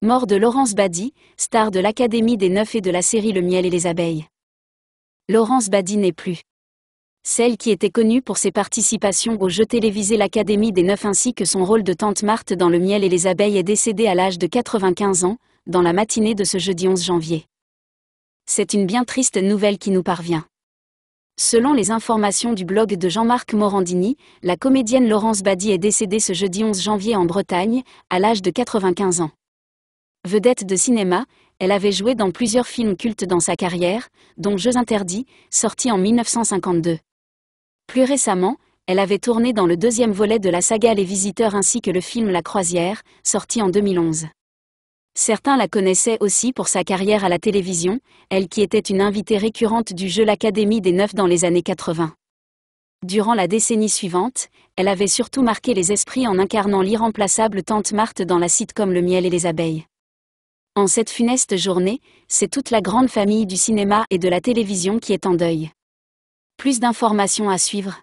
Mort de Laurence Badi, star de l'Académie des Neufs et de la série Le miel et les abeilles. Laurence Badi n'est plus. Celle qui était connue pour ses participations au jeu télévisé L'Académie des Neufs ainsi que son rôle de tante Marthe dans Le miel et les abeilles est décédée à l'âge de 95 ans, dans la matinée de ce jeudi 11 janvier. C'est une bien triste nouvelle qui nous parvient. Selon les informations du blog de Jean-Marc Morandini, la comédienne Laurence Badi est décédée ce jeudi 11 janvier en Bretagne, à l'âge de 95 ans. Vedette de cinéma, elle avait joué dans plusieurs films cultes dans sa carrière, dont Jeux interdits, sorti en 1952. Plus récemment, elle avait tourné dans le deuxième volet de la saga Les Visiteurs ainsi que le film La Croisière, sorti en 2011. Certains la connaissaient aussi pour sa carrière à la télévision, elle qui était une invitée récurrente du jeu L'Académie des Neufs dans les années 80. Durant la décennie suivante, elle avait surtout marqué les esprits en incarnant l'irremplaçable tante Marthe dans la comme Le miel et les abeilles. En cette funeste journée, c'est toute la grande famille du cinéma et de la télévision qui est en deuil. Plus d'informations à suivre.